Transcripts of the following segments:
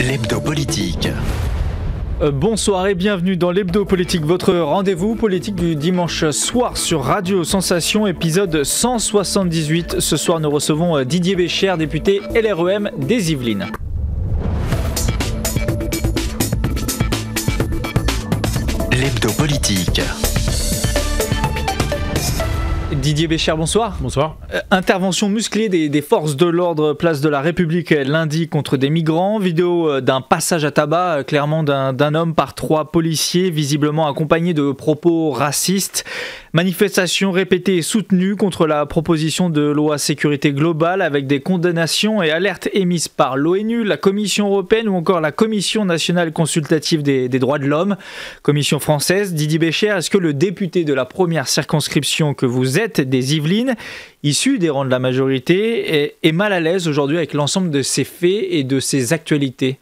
L'hebdo politique. Euh, bonsoir et bienvenue dans l'hebdo politique, votre rendez-vous politique du dimanche soir sur Radio Sensation, épisode 178. Ce soir, nous recevons euh, Didier Bécher, député LREM des Yvelines. L'hebdo politique. Didier Bécher, bonsoir. Bonsoir. Euh, intervention musclée des, forces de l'ordre place de la République euh, lundi contre des migrants. Vidéo euh, d'un passage à tabac, clairement d'un homme par trois policiers, visiblement accompagné de propos racistes. Manifestation répétée et soutenue contre la proposition de loi sécurité globale avec des condamnations et alertes émises par l'ONU, la Commission européenne ou encore la Commission nationale consultative des, droits de l'homme. Commission française, Didier Bécher, est-ce que le député de la première circonscription que vous êtes des Yvelines, issue des rangs de la majorité, est, mal à l'aise aujourd'hui avec l'ensemble de ses faits et de ses actualités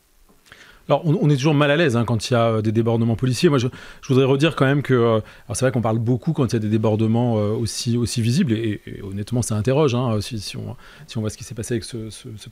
alors, on, est toujours mal à l'aise hein, quand il y a euh, des débordements policiers. Moi, je, voudrais redire quand même que. Euh, alors, c'est vrai qu'on parle beaucoup quand il y a des débordements euh, aussi, aussi visibles, et, honnêtement, ça interroge. Hein, si, on, voit ce qui s'est passé avec ce,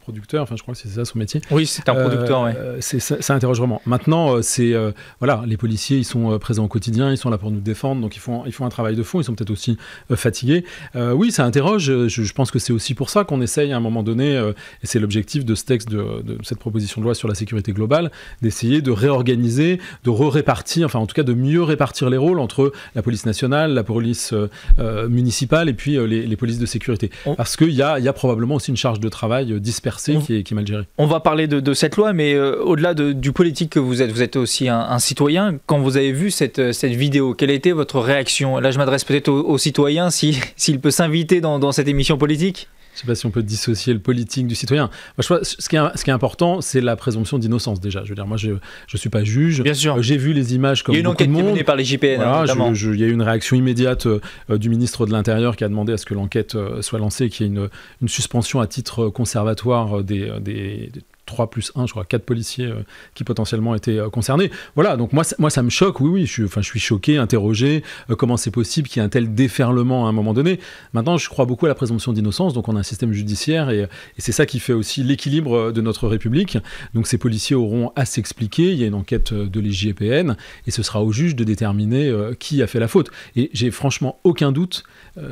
producteur, enfin, je crois que c'est ça son métier. Oui, c'est un producteur, ça, interroge vraiment. Maintenant, c'est. voilà, les policiers, ils sont présents au quotidien, ils sont là pour nous défendre, donc ils font, ils font un travail de fond, ils sont peut-être aussi fatigués. oui, ça interroge. Je, pense que c'est aussi pour ça qu'on essaye à un moment donné, et c'est l'objectif de ce texte, de cette proposition de loi sur la sécurité globale, d'essayer de réorganiser, de répartir enfin en tout cas de mieux répartir les rôles entre la police nationale, la police euh, euh, municipale et puis euh, les, polices de sécurité. Parce qu'il y a, probablement aussi une charge de travail dispersée qui, est, mal gérée. On va parler de, cette loi, mais au-delà du politique que vous êtes, vous êtes aussi un, citoyen. Quand vous avez vu cette, cette, vidéo, quelle était votre réaction Là, je m'adresse peut-être aux, citoyens, s'il peut s'inviter dans cette émission politique. Je ne sais pas si on peut dissocier le politique du citoyen. Moi, je ce, qui est, ce, qui est, important, c'est la présomption d'innocence déjà. Je veux dire, moi, je ne suis pas juge. Bien sûr. Euh, j'ai vu les images comme Il y a une enquête menée par les JPN. Hein, il y a eu une réaction immédiate euh, du ministre de l'Intérieur qui a demandé à ce que l'enquête euh, soit lancée, qu'il y ait une, suspension à titre conservatoire des 3 plus 1, je crois, 4 policiers euh, qui potentiellement étaient euh, concernés. Voilà, donc moi, moi ça me choque, oui, oui, je suis, je suis choqué, interrogé, euh, comment c'est possible qu'il y ait un tel déferlement à un moment donné. Maintenant, je crois beaucoup à la présomption d'innocence, donc on a un système judiciaire et, c'est ça qui fait aussi l'équilibre de notre République. Donc ces policiers auront à s'expliquer, il y a une enquête de l'IGPN et ce sera au juge de déterminer qui a fait la faute. Et j'ai franchement aucun doute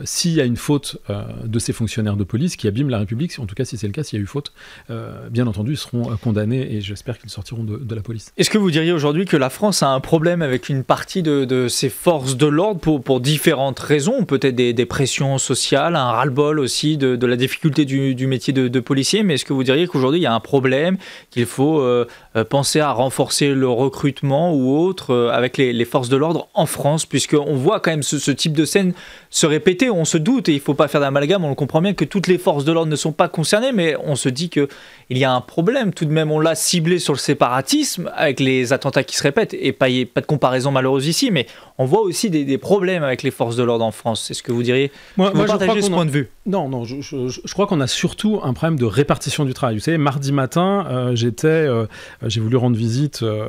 s'il y a une faute de ces fonctionnaires de police qui abîment la République, en tout cas si c'est le cas, s'il y a eu faute, bien entendu, ils euh, condamnés et j'espère qu'ils sortiront de, la police. Est-ce que vous diriez aujourd'hui que la France a un problème avec une partie de, de ses forces de l'ordre pour, pour différentes raisons Peut-être des, pressions sociales, un ras-le-bol aussi de, la difficulté du, métier de, policier, mais est-ce que vous diriez qu'aujourd'hui il y a un problème, qu'il faut euh, euh, penser à renforcer le recrutement ou autre avec les, forces de l'ordre en France Puisqu'on voit quand même ce, ce type de scène se répéter, on se doute et il ne faut pas faire d'amalgame, on le comprend bien que toutes les forces de l'ordre ne sont pas concernées, mais on se dit qu'il y a un problème tout de même, on l'a ciblé sur le séparatisme avec les attentats qui se répètent. Et pas, pas de comparaison malheureuse ici, mais on voit aussi des, problèmes avec les forces de l'ordre en France. c'est ce que vous diriez Moi, je crois ce point de vue Non, non, je, crois qu'on a surtout un problème de répartition du travail. Vous savez, mardi matin, euh, j'étais, euh, j'ai voulu rendre visite euh,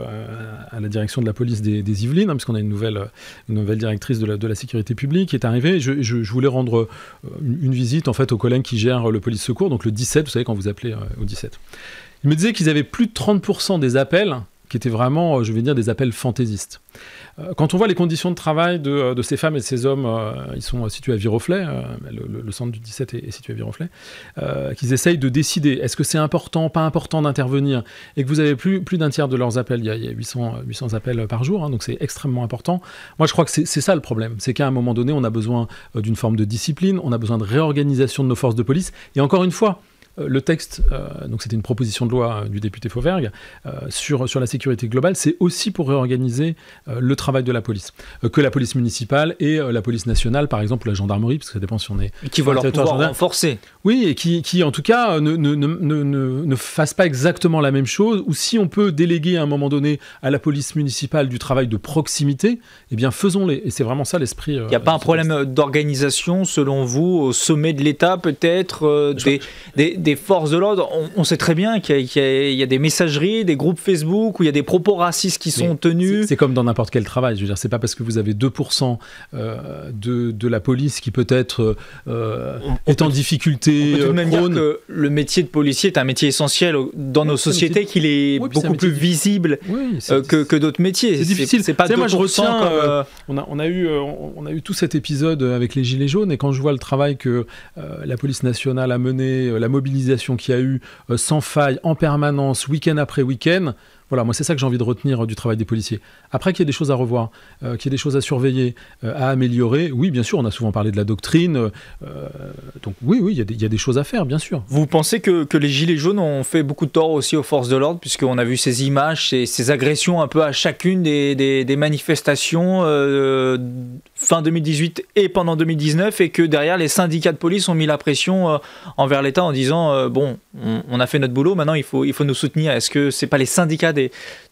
à la direction de la police des, Yvelines, parce hein, puisqu'on a une nouvelle, nouvelle directrice de la, de la sécurité publique qui est arrivée. Je, voulais rendre une, visite en fait aux collègues qui gèrent le police secours, donc le 17, vous savez quand vous appelez au 17. Il me disait qu'ils avaient plus de 30% des appels qui étaient vraiment, euh, je vais dire, des appels fantaisistes. Euh, quand on voit les conditions de travail de, euh, ces femmes et de ces hommes, ils sont situés à Viroflay, le, centre du 17 est, situé à Viroflay, qu'ils essayent de décider est-ce que c'est important, pas important d'intervenir, et que vous avez plus, plus d'un tiers de leurs appels, il y a, 800, 800, appels par jour, hein, donc c'est extrêmement important. Moi je crois que c'est ça le problème, c'est qu'à un moment donné on a besoin d'une forme de discipline, on a besoin de réorganisation de nos forces de police, et encore une fois, euh, le texte, euh, donc c'était une proposition de loi euh, du député Fauvergue, sur, sur la sécurité globale, c'est aussi pour réorganiser le travail de la police. que la police municipale et la police nationale, par exemple, ou la gendarmerie, parce que ça dépend si on est. qui vont leur pouvoir renforcer. Oui, et qui, en tout cas ne, ne, fassent pas exactement la même chose, ou si on peut déléguer à un moment donné à la police municipale du travail de proximité, eh bien faisons-les. Et c'est vraiment ça l'esprit. Il n'y a pas un problème d'organisation, selon vous, au sommet de l'État, peut-être, des forces de l'ordre, on, sait très bien qu'il y, a des messageries, des groupes Facebook où il y a des propos racistes qui sont tenus. C'est comme dans n'importe quel travail. Je veux dire, c'est pas parce que vous avez 2% euh, de, la police qui peut-être euh, est en difficulté. On peut tout de euh, même dire que le métier de policier est un métier essentiel dans nos sociétés, qu'il est beaucoup plus visible que, d'autres métiers. C'est difficile. C'est pas moi, je retiens. on, a, eu, on, on a eu tout cet épisode avec les Gilets jaunes et quand je vois le travail que la police nationale a mené, la mobilisation mobilisation qu'il a eu euh, sans faille, en permanence, week-end après week-end. Voilà, moi c'est ça que j'ai envie de retenir euh, du travail des policiers. Après qu'il y ait des choses à revoir, euh, qu'il y ait des choses à surveiller, à améliorer, oui bien sûr, on a souvent parlé de la doctrine, donc oui, oui, il y, a des choses à faire, bien sûr. Vous pensez que, les Gilets jaunes ont fait beaucoup de tort aussi aux forces de l'ordre, puisqu'on a vu ces images, ces, ces, agressions un peu à chacune des manifestations fin 2018 et pendant 2019 et que derrière les syndicats de police ont mis la pression euh, envers l'État en disant euh, bon on, a fait notre boulot maintenant il faut, il faut nous soutenir est-ce que c'est pas les syndicats de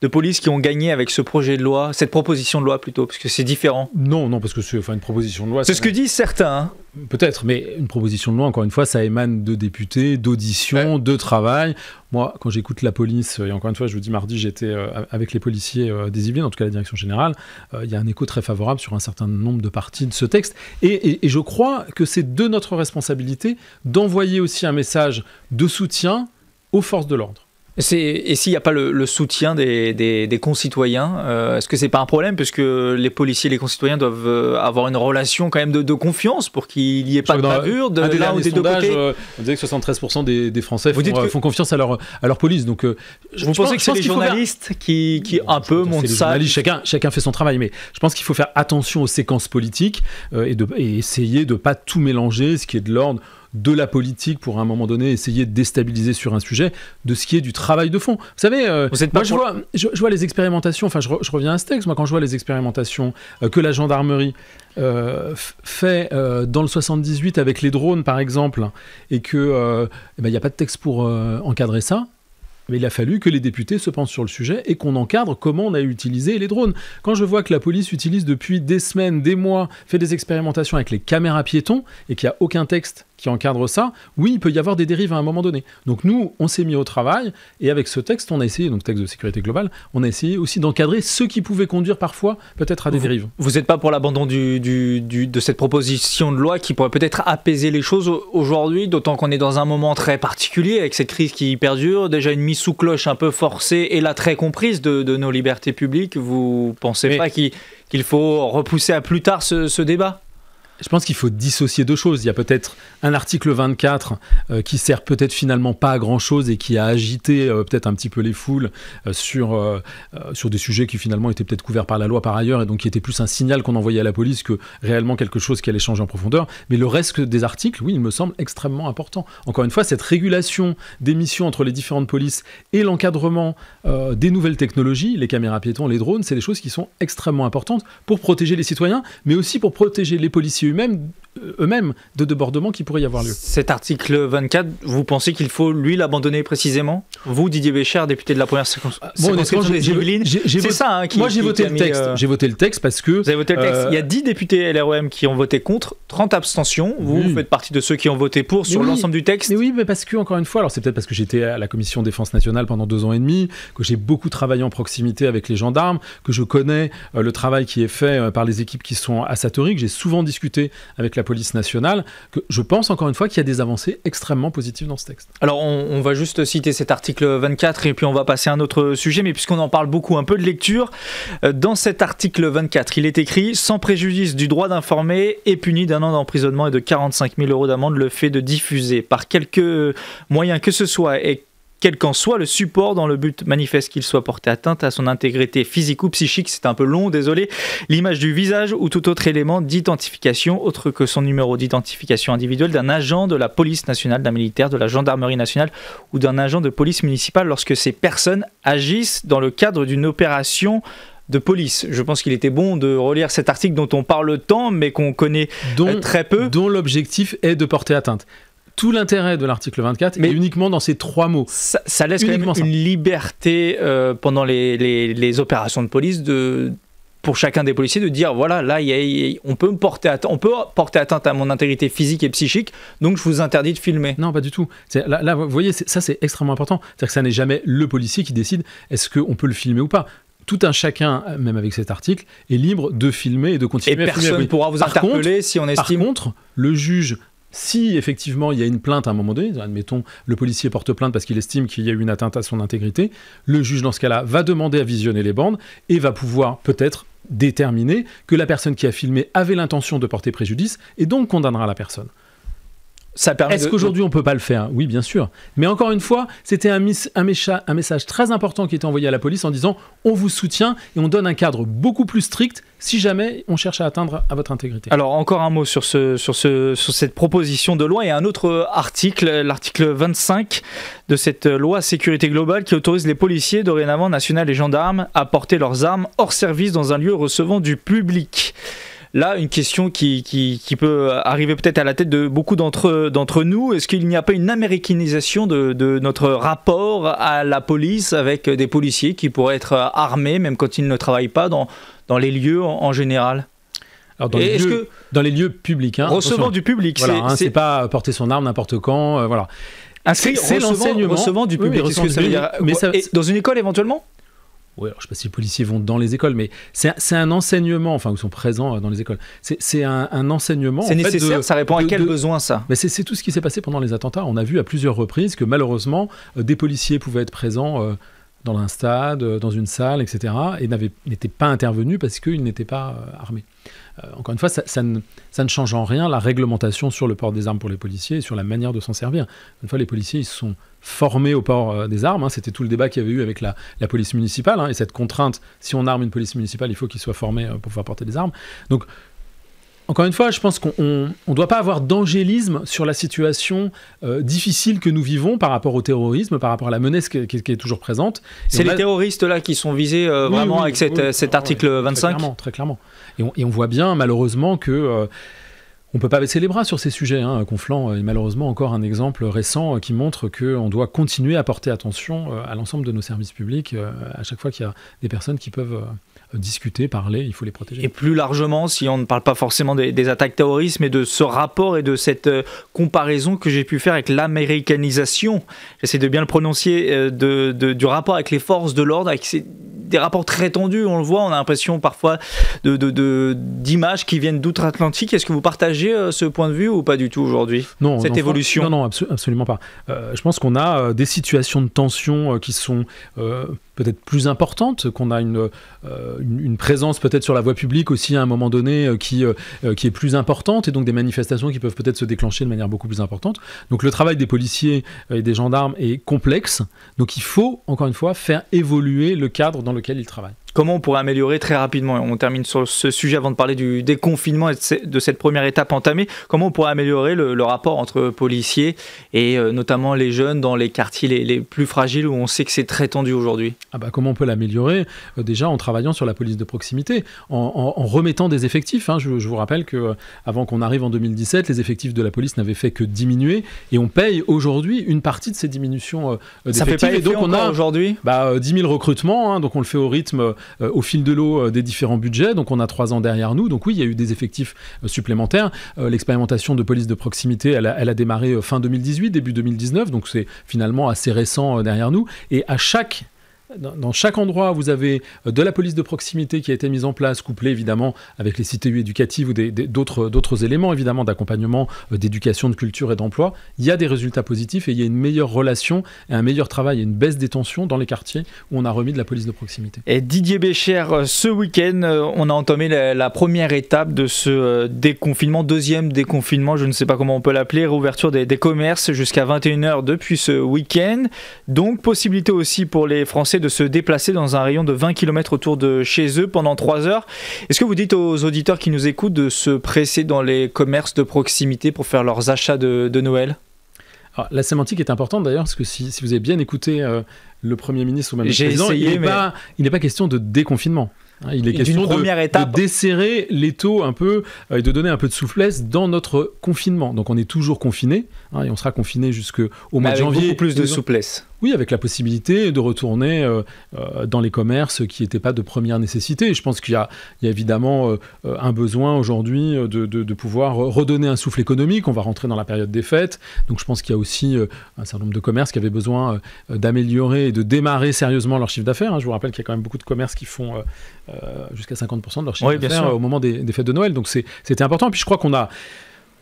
police qui ont gagné avec ce projet de loi cette proposition de loi plutôt parce que c'est différent non non parce que c'est enfin une proposition de loi c'est ce que disent certains hein. Peut-être, mais une proposition de loi, encore une fois, ça émane de députés, d'auditions, de travail. Moi, quand j'écoute la police, et encore une fois, je vous dis mardi, j'étais euh, avec les policiers euh, des Yvelines, en tout cas la direction générale, euh, il y a un écho très favorable sur un certain nombre de parties de ce texte. et je crois que c'est de notre responsabilité d'envoyer aussi un message de soutien aux forces de l'ordre. Et s'il n'y a pas le, soutien des, concitoyens, euh, est-ce que c'est pas un problème puisque les policiers et les concitoyens doivent euh, avoir une relation quand même de, confiance pour qu'il n'y ait pas de bavure de l'un ou des côtés euh, On disait que 73% des, des, Français font, font, confiance à leur, à leur police. Donc, je, vous pensez que c'est les journalistes qui, un peu montrent ça chacun, chacun fait son travail, mais je pense qu'il faut faire attention aux séquences politiques et, de, et essayer de ne pas tout mélanger, ce qui est de l'ordre de la politique pour à un moment donné essayer de déstabiliser sur un sujet, de ce qui est du travail de fond. Vous savez, euh, moi je vois, je, vois, les expérimentations, enfin je, reviens à ce texte, moi quand je vois les expérimentations euh, que la gendarmerie euh, fait dans le 78 avec les drones par exemple, et que eh ben, il n'y a pas de texte pour encadrer ça, mais il a fallu que les députés se pensent sur le sujet et qu'on encadre comment on a utilisé les drones. Quand je vois que la police utilise depuis des semaines, des mois, fait des expérimentations avec les caméras piétons et qu'il n'y a aucun texte qui encadre ça, oui, il peut y avoir des dérives à un moment donné. Donc nous, on s'est mis au travail, et avec ce texte, on a essayé, donc texte de sécurité globale, on a essayé aussi d'encadrer ce qui pouvait conduire parfois peut-être à des dérives. Vous n'êtes pas pour l'abandon de cette proposition de loi qui pourrait peut-être apaiser les choses aujourd'hui, d'autant qu'on est dans un moment très particulier avec cette crise qui perdure, déjà une mise sous cloche un peu forcée et la très comprise de, nos libertés publiques. Vous pensez pas qu'il faut repousser à plus tard ce débat je pense qu'il faut dissocier deux choses. Il y a peut-être un article 24 euh, qui sert peut-être finalement pas à grand-chose et qui a agité euh, peut-être un petit peu les foules euh, sur, sur des sujets qui finalement étaient peut-être couverts par la loi par ailleurs et donc qui était plus un signal qu'on envoyait à la police que réellement quelque chose qui allait changer en profondeur. Mais le reste des articles, oui, il me semble extrêmement important. Encore une fois, cette régulation des missions entre les différentes polices et l'encadrement des nouvelles technologies, les caméras piétons, les drones, c'est des choses qui sont extrêmement importantes pour protéger les citoyens, mais aussi pour protéger les policiers même euh, eux-mêmes de débordements qui pourrait y avoir lieu. Cet article 24, vous pensez qu'il faut lui l'abandonner précisément Vous, Didier Bécher, député de la première circonscription ah, bon, c'est ça hein, Moi, j'ai voté le texte. Euh, j'ai voté le texte parce que. Vous avez voté le texte. Euh, Il y a 10 députés LROM e qui ont voté contre, 30 abstentions. Vous, faites partie de ceux qui ont voté pour sur l'ensemble du texte. oui, mais parce que encore une fois, alors c'est peut-être parce que j'étais à la commission défense nationale pendant deux ans et demi, que j'ai beaucoup travaillé en proximité avec les gendarmes, que je connais le travail qui est fait par les équipes qui sont à Satori, que j'ai souvent discuté avec la police nationale, que je pense encore une fois qu'il y a des avancées extrêmement positives dans ce texte. Alors on, va juste citer cet article 24 et puis on va passer à un autre sujet, mais puisqu'on en parle beaucoup, un peu de lecture. Euh, dans cet article 24, il est écrit Sans préjudice du droit d'informer et puni d'un an d'emprisonnement et de 45 000 euros d'amende le fait de diffuser par quelques moyens que ce soit et quel qu'en soit le support dans le but manifeste qu'il soit porté atteinte à son intégrité physique ou psychique, c'est un peu long, désolé, l'image du visage ou tout autre élément d'identification autre que son numéro d'identification individuelle d'un agent de la police nationale, d'un militaire, de la gendarmerie nationale ou d'un agent de police municipale lorsque ces personnes agissent dans le cadre d'une opération de police. Je pense qu'il était bon de relire cet article dont on parle tant, mais qu'on connaît euh, très peu. Dont l'objectif est de porter atteinte tout l'intérêt de l'article 24 mais est uniquement dans ces trois mots. Ça, laisse une liberté euh, pendant les, opérations de police de pour chacun des policiers de dire voilà là on peut porter atteinte, on peut porter atteinte à mon intégrité physique et psychique donc je vous interdis de filmer non pas du tout là, vous voyez ça c'est extrêmement important c'est-à-dire que ça n'est jamais le policier qui décide est-ce qu'on peut le filmer ou pas tout un chacun, même avec cet article, est libre de filmer et de continuer à filmer. personne ne pourra vous interpeller si on estime. Par montre. le juge si effectivement il y a une plainte à un moment donné, admettons le policier porte plainte parce qu'il estime qu'il y a eu une atteinte à son intégrité, le juge dans ce cas-là va demander à visionner les bandes et va pouvoir peut-être déterminer que la personne qui a filmé avait l'intention de porter préjudice et donc condamnera la personne. Est-ce qu'aujourd'hui on peut pas le faire Oui, bien sûr. Mais encore une fois, c'était un, message très important qui était envoyé à la police en disant on vous soutient et on donne un cadre beaucoup plus strict si jamais on cherche à atteindre à votre intégrité. Alors encore un mot sur, ce, sur cette proposition de loi et un autre euh, article, l'article 25 de cette euh, loi sécurité globale qui autorise les policiers dorénavant nationaux et gendarmes à porter leurs armes hors service dans un lieu recevant du public. Là, une question qui, qui, peut arriver peut-être à la tête de beaucoup d'entre nous, est-ce qu'il n'y a pas une américanisation de, notre rapport à la police avec des policiers qui pourraient être armés, même quand ils ne travaillent pas, dans, dans les lieux en, général dans, les lieux, publics. Hein, recevant du public, voilà, hein, c'est pas porter son arme n'importe quand, euh, voilà. Ah, c'est l'enseignement recevant du public. mais, mais dans une école éventuellement ouais, alors je ne sais pas si les policiers vont dans les écoles, mais c'est un enseignement, enfin, ils sont présents euh, dans les écoles. C'est un, enseignement. C'est nécessaire, ça répond à quel besoin ça mais C'est tout ce qui s'est passé pendant les attentats. On a vu à plusieurs reprises que malheureusement, euh, des policiers pouvaient être présents. Euh, dans un stade, euh, dans une salle, etc., et n'était pas intervenu parce qu'il n'était pas euh, armé euh, encore une fois, ça, ne, change en rien la réglementation sur le port des armes pour les policiers et sur la manière de s'en servir. Une fois, les policiers, ils se sont formés au port des armes. Hein. C'était tout le débat qu'il y avait eu avec la, police municipale hein, et cette contrainte, si on arme une police municipale, il faut qu'ils soient formés pour pouvoir porter des armes. Donc, encore une fois, je pense qu'on ne doit pas avoir d'angélisme sur la situation euh, difficile que nous vivons par rapport au terrorisme, par rapport à la menace qui, est toujours présente. C'est les terroristes là qui sont visés euh, vraiment avec euh, cet article 25 Très clairement. Très clairement. Et, on, voit bien malheureusement que... on ne peut pas baisser les bras sur ces sujets. Hein. Conflans est malheureusement encore un exemple récent qui montre qu'on doit continuer à porter attention à l'ensemble de nos services publics à chaque fois qu'il y a des personnes qui peuvent discuter, parler, il faut les protéger. Et plus largement, si on ne parle pas forcément des, attaques terroristes, mais de ce rapport et de cette euh, comparaison que j'ai pu faire avec l'américanisation, j'essaie de bien le prononcer, euh, du rapport avec les forces de l'ordre, avec des rapports très tendus, on le voit, on a l'impression parfois d'images qui viennent d'outre-Atlantique. Est-ce que vous partagez euh, ce point de vue ou pas du tout aujourd'hui Non, cette évolution. Non, absolument pas. je pense qu'on a des situations de tension qui sont peut-être plus importante, qu'on a euh, une, une, présence peut-être sur la voie publique aussi à un moment donné euh, qui, euh, qui est plus importante, et donc des manifestations qui peuvent peut-être se déclencher de manière beaucoup plus importante. Donc le travail des policiers et des gendarmes est complexe, donc il faut, encore une fois, faire évoluer le cadre dans lequel ils travaillent comment on pourrait améliorer très rapidement On termine sur ce sujet avant de parler du déconfinement et de cette première étape entamée. Comment on pourrait améliorer le, rapport entre policiers et euh, notamment les jeunes dans les quartiers les, plus fragiles où on sait que c'est très tendu aujourd'hui ah bah Comment on peut l'améliorer euh, Déjà en travaillant sur la police de proximité, en, remettant des effectifs. Hein. Je, vous rappelle que euh, avant qu'on arrive en 2017, les effectifs de la police n'avaient fait que diminuer et on paye aujourd'hui une partie de ces diminutions euh, effectifs Ça fait pas et donc on a aujourd'hui 10 bah, 000 recrutements, hein. donc on le fait au rythme euh, au fil de l'eau euh, des différents budgets. Donc on a trois ans derrière nous. Donc oui, il y a eu des effectifs euh, supplémentaires. L'expérimentation de police de proximité, elle elle a, démarré fin 2018, début 2019. Donc c'est finalement assez récent derrière nous. Et à chaque dans, chaque endroit, vous avez euh, de la police de proximité qui a été mise en place, couplée évidemment avec les CTU éducatives ou d'autres éléments évidemment d'accompagnement, euh, d'éducation, de culture et d'emploi. Il y a des résultats positifs et il y a une meilleure relation, et un meilleur travail et une baisse des tensions dans les quartiers où on a remis de la police de proximité. Et Didier Bécher, euh, ce week-end, on a entamé la, première étape de ce déconfinement, deuxième déconfinement, je ne sais pas comment on peut l'appeler, réouverture des, des commerces jusqu'à 21h depuis ce week-end. Donc possibilité aussi pour les Français de se déplacer dans un rayon de 20 km autour de chez eux pendant 3 heures. Est-ce que vous dites aux auditeurs qui nous écoutent de se presser dans les commerces de proximité pour faire leurs achats de, Noël ah, la sémantique est importante d'ailleurs, parce que si, vous avez bien écouté euh, le Premier ministre ou même le Président, il n'est pas, question de déconfinement. Hein. Il est question de, desserrer les taux un peu euh, et de donner un peu de souplesse dans notre confinement. Donc on est toujours confiné hein, et on sera confiné jusqu'au bah, mois de janvier. Beaucoup plus de souplesse. Oui, avec la possibilité de retourner euh, euh, dans les commerces qui n'étaient pas de première nécessité. Je pense qu'il y, a évidemment euh, un besoin aujourd'hui de, pouvoir redonner un souffle économique. On va rentrer dans la période des fêtes. Donc je pense qu'il y a aussi un certain nombre de commerces qui avaient besoin d'améliorer et de démarrer sérieusement leur chiffre d'affaires. Hein. Je vous rappelle qu'il y a quand même beaucoup de commerces qui font jusqu'à 50% de leur chiffre d'affaires au moment des, des, fêtes de Noël. Donc c'était important. Et Puis je crois qu'on a...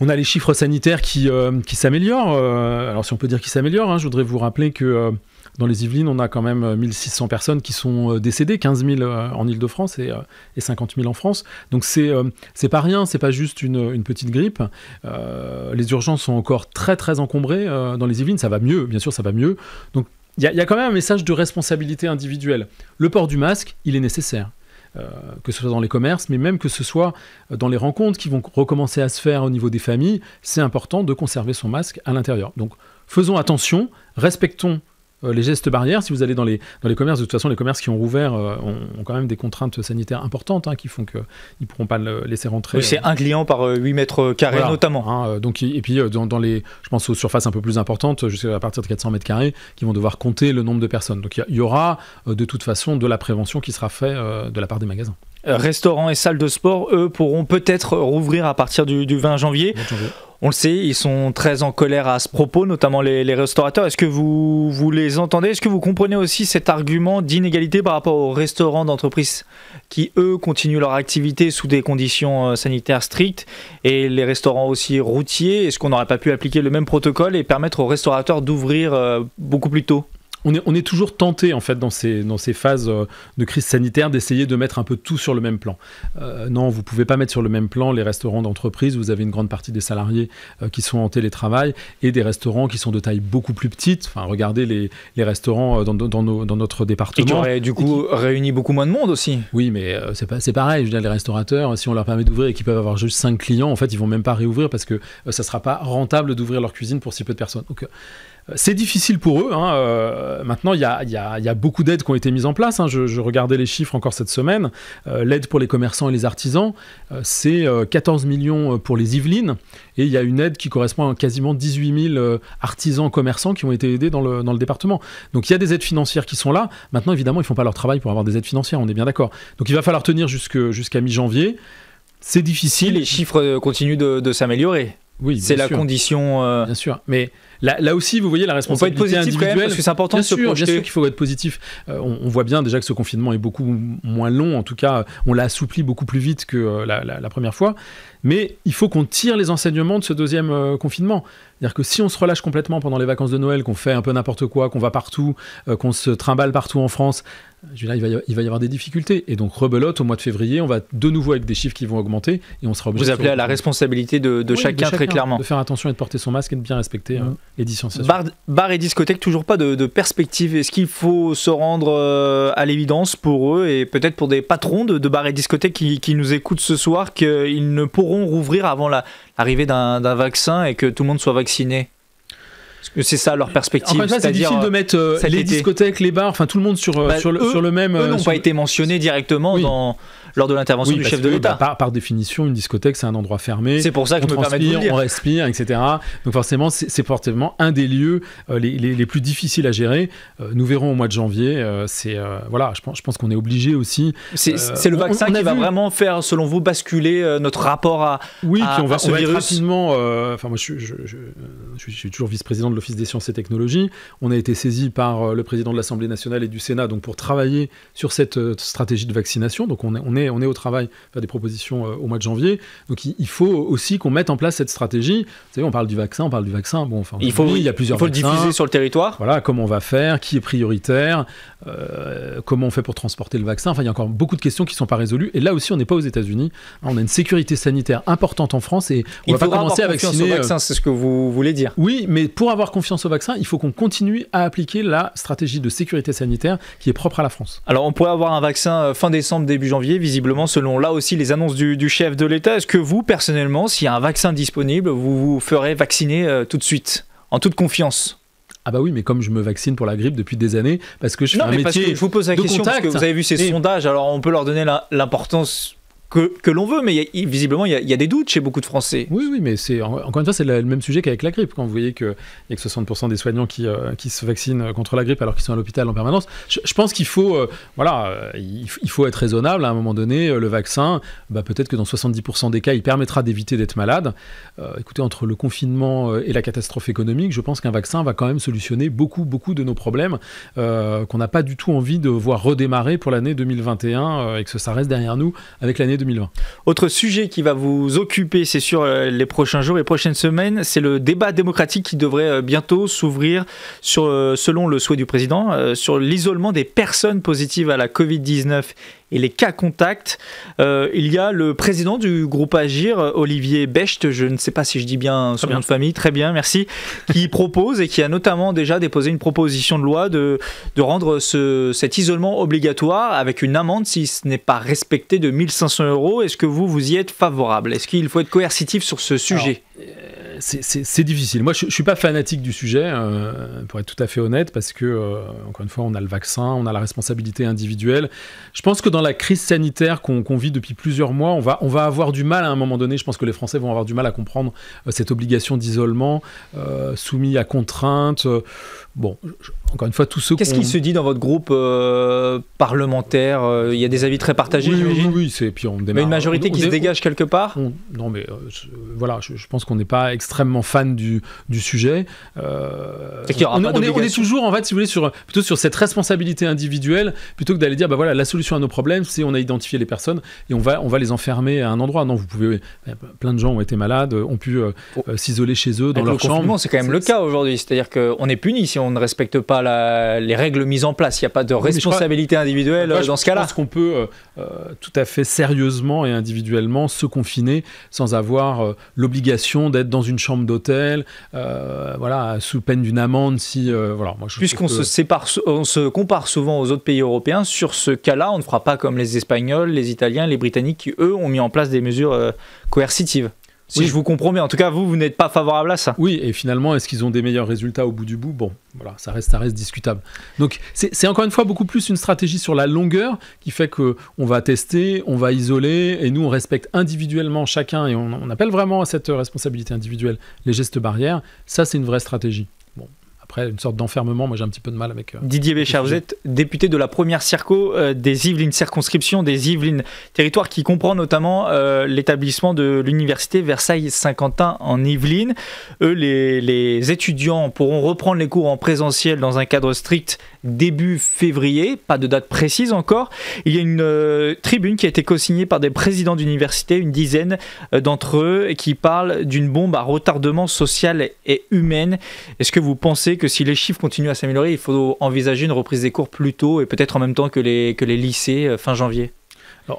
On a les chiffres sanitaires qui, euh, s'améliorent. Euh, alors si on peut dire qu'ils s'améliorent, hein, je voudrais vous rappeler que euh, dans les Yvelines, on a quand même 1600 personnes qui sont décédées, 15 000 en Ile-de-France et, 50 000 en France. Donc c'est c'est pas rien, c'est pas juste une, petite grippe. les urgences sont encore très très encombrées dans les Yvelines. Ça va mieux, bien sûr, ça va mieux. Donc il y a quand même un message de responsabilité individuelle. Le port du masque, il est nécessaire. Euh, que ce soit dans les commerces, mais même que ce soit dans les rencontres qui vont recommencer à se faire au niveau des familles, c'est important de conserver son masque à l'intérieur. Donc faisons attention, respectons euh, les gestes barrières. Si vous allez dans les, dans les commerces, de toute façon, les commerces qui ont rouvert euh, ont, quand même des contraintes sanitaires importantes hein, qui font qu'ils ne pourront pas le laisser rentrer. c'est euh. un client par 8 mètres carrés notamment. Hein, donc, et puis, dans, les, je pense aux surfaces un peu plus importantes, jusqu'à partir de 400 mètres carrés, qui vont devoir compter le nombre de personnes. Donc il y, aura de toute façon de la prévention qui sera faite de la part des magasins. Euh, restaurants et salles de sport, eux, pourront peut-être rouvrir à partir du, 20 janvier. On le sait, ils sont très en colère à ce propos, notamment les, restaurateurs. Est-ce que vous, vous les entendez Est-ce que vous comprenez aussi cet argument d'inégalité par rapport aux restaurants d'entreprise qui, eux, continuent leur activité sous des conditions euh, sanitaires strictes et les restaurants aussi routiers Est-ce qu'on n'aurait pas pu appliquer le même protocole et permettre aux restaurateurs d'ouvrir euh, beaucoup plus tôt on est, toujours tenté, en fait, dans ces, dans ces phases euh, de crise sanitaire, d'essayer de mettre un peu tout sur le même plan. Euh, non, vous pouvez pas mettre sur le même plan les restaurants d'entreprise. Vous avez une grande partie des salariés euh, qui sont en télétravail et des restaurants qui sont de taille beaucoup plus petite. Enfin, regardez les, restaurants dans, dans, notre département. Et qui auraient, du coup, réuni beaucoup moins de monde aussi. Oui, mais c'est, pas, c'est pareil. Je veux les restaurateurs, si on leur permet d'ouvrir et qu'ils peuvent avoir juste 5 clients, en fait, ils vont même pas réouvrir parce que ça sera pas rentable d'ouvrir leur cuisine pour si peu de personnes. Ok. C'est difficile pour eux. Hein, euh, maintenant, il y a, beaucoup d'aides qui ont été mises en place. Hein. Je, regardais les chiffres encore cette semaine. Euh, l'aide pour les commerçants et les artisans, euh, c'est 14 millions pour les Yvelines. Et il y a une aide qui correspond à quasiment 18 000 artisans commerçants qui ont été aidés dans le, département. Donc il y a des aides financières qui sont là. Maintenant, évidemment, ils ne font pas leur travail pour avoir des aides financières. On est bien d'accord. Donc il va falloir tenir jusqu'à mi-janvier. C'est difficile. les chiffres continuent de, s'améliorer. Oui, c'est la condition. Bien sûr, mais Là, aussi, vous voyez la responsabilité individuelle. parce que c'est important bien de sûr, qu'il faut être positif. Euh, on, voit bien déjà que ce confinement est beaucoup moins long. En tout cas, on l'a assoupli beaucoup plus vite que euh, la, la, première fois. Mais il faut qu'on tire les enseignements de ce deuxième euh, confinement. C'est-à-dire que si on se relâche complètement pendant les vacances de Noël, qu'on fait un peu n'importe quoi, qu'on va partout, euh, qu'on se trimballe partout en France, il, va y, avoir des difficultés. Et donc, rebelote, au mois de février, on va de nouveau avec des chiffres qui vont augmenter et on sera obligé. Vous appelez à la responsabilité de, chacun, très clairement. De faire attention et de porter son masque et de bien respecter les mm. euh, distanciations. Bar, et discothèque, toujours pas de, perspective. Est-ce qu'il faut se rendre euh, à l'évidence pour eux et peut-être pour des patrons de, bar et discothèque qui, nous écoutent ce soir qu'ils ne pourront rouvrir avant la, arrivée d'un vaccin et que tout le monde soit vacciné c'est ça leur perspective. c'est difficile de euh, mettre euh, les discothèques, les bars, enfin tout le monde sur, euh, bah, sur, le, sur le même. Eux n'ont pas été mentionnés directement dans lors de l'intervention du chef de l'État. Bah, par, définition, une discothèque, c'est un endroit fermé. C'est pour ça que on je me le on respire, etc. Donc forcément, c'est forcément un des lieux les, les, plus difficiles à gérer. nous verrons au mois de janvier. c'est voilà, je pense, je pense qu'on est obligé aussi. C'est le vaccin qui va vraiment faire, selon vous, basculer notre rapport à oui, puis on va, se rapidement. Enfin, moi, je, suis toujours vice-président de des sciences et technologies. On a été saisi par euh, le président de l'Assemblée nationale et du Sénat donc pour travailler sur cette euh, stratégie de vaccination. Donc on est, on est, on est au travail, faire des propositions euh, au mois de janvier. Donc il, faut aussi qu'on mette en place cette stratégie. Vous savez, on parle du vaccin, on parle du vaccin. Bon, enfin, il faut, il y a plusieurs. Il faut le diffuser sur le territoire. Voilà, comment on va faire, qui est prioritaire, comment on fait pour transporter le vaccin. Enfin, il y a encore beaucoup de questions qui ne sont pas résolues. Et là aussi, on n'est pas aux États-Unis. On a une sécurité sanitaire importante en France et on ne va pas commencer avec vacciner. Vaccin, c'est ce que vous voulez dire. Oui, mais pour avoir confiance au vaccin, il faut qu'on continue à appliquer la stratégie de sécurité sanitaire qui est propre à la France. Alors on pourrait avoir un vaccin euh, fin décembre, début janvier, visiblement selon là aussi les annonces du, chef de l'État. Est-ce que vous, personnellement, s'il y a un vaccin disponible, vous vous ferez vacciner euh, tout de suite, en toute confiance ah bah oui, mais comme je me vaccine pour la grippe depuis des années, parce que je fais non, un mais parce que je vous pose la question parce que vous avez vu ces sondages, alors on peut leur donner l'importance que, l'on veut, mais visiblement, il y, a des doutes chez beaucoup de Français. Oui, oui, mais c'est encore une fois, c'est le même sujet qu'avec la grippe. Quand vous voyez qu'il y a que 60% des soignants qui, euh, qui, se vaccinent contre la grippe alors qu'ils sont à l'hôpital en permanence, je, pense qu'il faut, euh, voilà, euh, il, faut être raisonnable. À un moment donné, le vaccin, bah, peut-être que dans 70% des cas, il permettra d'éviter d'être malade. écoutez, entre le confinement et la catastrophe économique, je pense qu'un vaccin va quand même solutionner beaucoup, beaucoup de nos problèmes qu'on n'a pas du tout envie de voir redémarrer pour l'année 2021 et que ça reste derrière nous avec l'année 2020. Autre sujet qui va vous occuper, c'est sur euh, les prochains jours et prochaines semaines, c'est le débat démocratique qui devrait euh, bientôt s'ouvrir sur, euh, selon le souhait du président, sur l'isolement des personnes positives à la Covid-19 et les cas contacts. Euh, il y a le président du groupe Agir, Olivier Becht, je ne sais pas si je dis bien son nom de famille, très bien, merci, qui propose et qui a notamment déjà déposé une proposition de loi de, de rendre cet isolement obligatoire avec une amende si ce n'est pas respecté de 1500 euros. Est-ce que vous, vous y êtes favorable Est-ce qu'il faut être coercitif sur ce sujet euh, c'est difficile. Moi, je, ne suis pas fanatique du sujet, euh, pour être tout à fait honnête, parce que, euh, encore une fois, on a le vaccin, on a la responsabilité individuelle. Je pense que dans la crise sanitaire qu'on vit depuis plusieurs mois, on va, on va avoir du mal à un moment donné. Je pense que les Français vont avoir du mal à comprendre euh, cette obligation d'isolement soumise à contraintes. bon, encore une fois, tous ceux Qu'est-ce qui se dit dans votre groupe euh, parlementaire euh, Il y a des avis très partagés, oui, Oui, oui, puis on Mais une majorité qui se dégage quelque part Non, mais euh, voilà, je, pense qu'on n'est pas extrêmement fan du, sujet. on, est, toujours, en fait, si vous voulez, sur, plutôt sur cette responsabilité individuelle, plutôt que d'aller dire, bah voilà, la solution à nos problèmes, c'est on a identifié les personnes et on va, on va les enfermer à un endroit. Non, vous pouvez. Plein de gens ont été malades, ont pu oh. s'isoler chez eux dans leur chambre. C'est quand même le cas aujourd'hui, c'est-à-dire qu'on est puni si on ne respecte pas les règles mises en place. Il n'y a pas de responsabilité individuelle euh, dans ce cas-là. Je pense qu'on peut euh, euh, tout à fait sérieusement et individuellement se confiner sans avoir l'obligation d'être dans une chambre d'hôtel, voilà, sous peine d'une amende. Si, Puisqu'on se, on se compare souvent aux autres pays européens, sur ce cas-là, on ne fera pas comme les Espagnols, les Italiens, les Britanniques qui, eux, ont mis en place des mesures coercitives. Si je vous comprends bien, en tout cas, vous, vous n'êtes pas favorable à ça. Oui, et finalement, est-ce qu'ils ont des meilleurs résultats au bout du bout Bon, voilà, ça reste, ça reste discutable. Donc, c'est encore une fois beaucoup plus une stratégie sur la longueur qui fait que on va tester, on va isoler, et nous, on respecte individuellement chacun, et on appelle vraiment à cette responsabilité individuelle les gestes barrières. Ça, c'est une vraie stratégie une sorte d'enfermement. Moi, j'ai un petit peu de mal avec. Euh, Didier Béchard, vous êtes député de la première circo euh, des Yvelines circonscription, des Yvelines territoire qui comprend notamment euh, l'établissement de l'université Versailles-Saint-Quentin en Yvelines. Eux, les, les étudiants pourront reprendre les cours en présentiel dans un cadre strict début février, pas de date précise encore, il y a une euh, tribune qui a été co-signée par des présidents d'universités, une dizaine euh, d'entre eux, et qui parle d'une bombe à retardement social et humaine. Est-ce que vous pensez que si les chiffres continuent à s'améliorer, il faut envisager une reprise des cours plus tôt et peut-être en même temps que les, lycées euh, fin janvier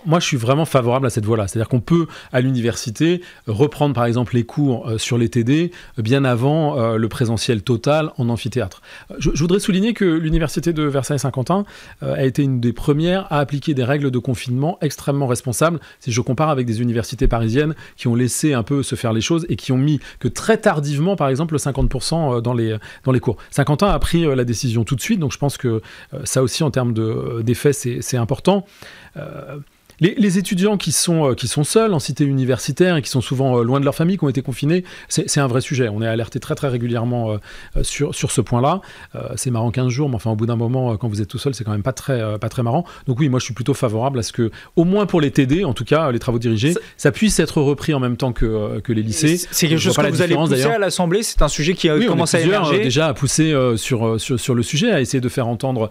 moi, je suis vraiment favorable à cette voie-là. C'est-à-dire qu'on peut, à l'université, reprendre par exemple les cours euh, sur les TD euh, bien avant euh, le présentiel total en amphithéâtre. Je, voudrais souligner que l'université de Versailles-Saint-Quentin a été une des premières à appliquer des règles de confinement extrêmement responsables, si je compare avec des universités parisiennes qui ont laissé un peu se faire les choses et qui ont mis que très tardivement, par exemple, le 50% dans les, dans les cours. Saint-Quentin a pris la décision tout de suite, donc je pense que ça aussi, en termes d'effet, c'est important. Les, étudiants qui sont, euh, qui sont seuls en cité universitaire et qui sont souvent euh, loin de leur famille, qui ont été confinés, c'est un vrai sujet. On est alerté très très régulièrement euh, sur, sur ce point-là. c'est marrant 15 jours, mais enfin au bout d'un moment, quand vous êtes tout seul, c'est quand même pas très, pas très marrant. Donc oui, moi je suis plutôt favorable à ce que, au moins pour les TD, en tout cas les travaux dirigés, ça, puisse être repris en même temps que, les lycées. C'est quelque chose que vous allez pousser à l'Assemblée, c'est un sujet qui a oui, commencé on est à déjà à pousser sur, sur, sur le sujet, à essayer de faire entendre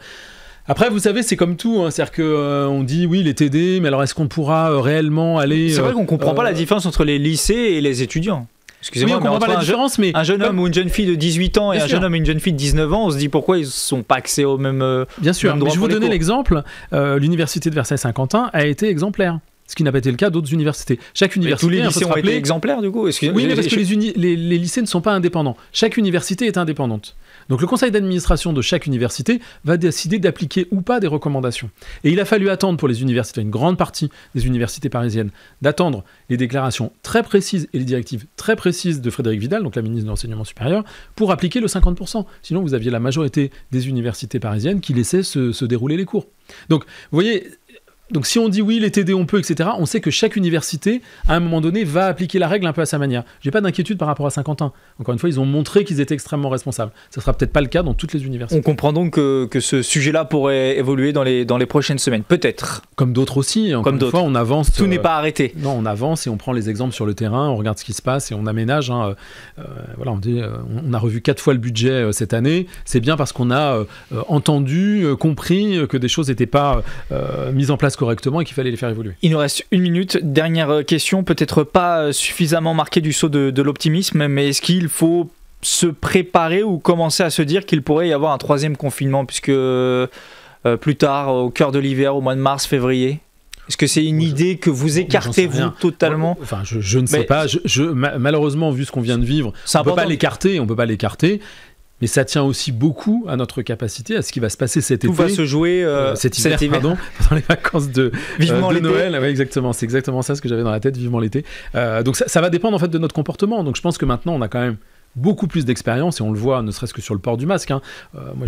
après, vous savez, c'est comme tout, hein. c'est-à-dire que euh, on dit oui les TD, mais alors est-ce qu'on pourra euh, réellement aller C'est vrai euh, qu'on comprend pas la différence entre les lycées et les étudiants. Excusez-moi, oui, on comprend pas la différence, mais un jeune homme ou une jeune fille de 18 ans et un jeune homme et une jeune fille de 19 ans, on se dit pourquoi ils sont pas accès au même. Bien sûr, mais je vais vous donner l'exemple. L'université de Versailles-Saint-Quentin a été exemplaire ce qui n'a pas été le cas d'autres universités. Chaque université, mais tous les hein, lycées été exemplaires du coup. oui, mais parce que les, les, lycées ne sont pas indépendants. Chaque université est indépendante. Donc le conseil d'administration de chaque université va décider d'appliquer ou pas des recommandations. Et il a fallu attendre pour les universités, une grande partie des universités parisiennes, d'attendre les déclarations très précises et les directives très précises de Frédéric Vidal, donc la ministre de l'enseignement supérieur, pour appliquer le 50%. Sinon, vous aviez la majorité des universités parisiennes qui laissaient se, se dérouler les cours. Donc, vous voyez, donc si on dit oui, les TD on peut, etc., on sait que chaque université, à un moment donné, va appliquer la règle un peu à sa manière. J'ai pas d'inquiétude par rapport à Saint-Quentin. Encore une fois, ils ont montré qu'ils étaient extrêmement responsables. Ça sera peut-être pas le cas dans toutes les universités. On comprend donc que, que ce sujet-là pourrait évoluer dans les, dans les prochaines semaines, peut-être. Comme d'autres aussi. Comme une fois, on avance. Tout n'est euh, pas arrêté. Non, on avance et on prend les exemples sur le terrain, on regarde ce qui se passe et on aménage. Hein, euh, euh, voilà, on, on a revu quatre fois le budget cette année. C'est bien parce qu'on a entendu, compris que des choses n'étaient pas mises en place correctement et qu'il fallait les faire évoluer. Il nous reste une minute. Dernière euh, question, peut-être pas euh, suffisamment marquée du saut de, l'optimisme, mais est-ce qu'il faut se préparer ou commencer à se dire qu'il pourrait y avoir un troisième confinement, puisque euh, plus tard, au cœur de l'hiver, au mois de mars, février est-ce que c'est une idée que vous écartez, vous, totalement Enfin, je, ne sais pas. Je, malheureusement, vu ce qu'on vient de vivre, on ne peut pas l'écarter. On peut pas l'écarter. Et ça tient aussi beaucoup à notre capacité, à ce qui va se passer cet Tout été. Tout va se jouer cette euh, euh, cet, pardon, pendant les vacances de, euh, vivement les Noël. exactement, c'est exactement ça ce que j'avais dans la tête, vivement l'été. donc ça, ça va dépendre en fait de notre comportement. Donc je pense que maintenant on a quand même beaucoup plus d'expérience, et on le voit ne serait-ce que sur le port du masque. Hein. Euh, moi,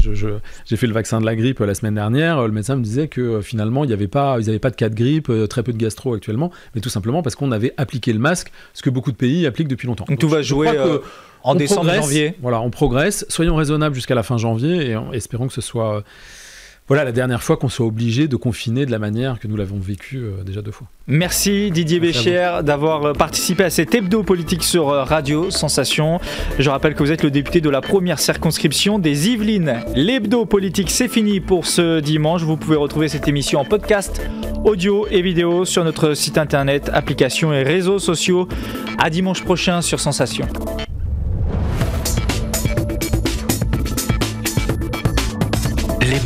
j'ai fait le vaccin de la grippe euh, la semaine dernière, euh, le médecin me disait que finalement, il y avait pas, ils n'avaient pas de cas de grippe, très peu de gastro actuellement, mais tout simplement parce qu'on avait appliqué le masque, ce que beaucoup de pays appliquent depuis longtemps. Donc, tout va jouer en décembre, janvier. Voilà, on progresse, soyons raisonnables jusqu'à la fin janvier, et espérons que ce soit voilà la dernière fois qu'on soit obligé de confiner de la manière que nous l'avons vécu euh, déjà deux fois. Merci Didier Béchère d'avoir euh, participé à cet hebdo politique sur euh, Radio Sensation. Je rappelle que vous êtes le député de la première circonscription des Yvelines. L'hebdo politique, c'est fini pour ce dimanche. Vous pouvez retrouver cette émission en podcast, audio et vidéo sur notre site internet, applications et réseaux sociaux. À dimanche prochain sur Sensation.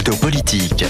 politique.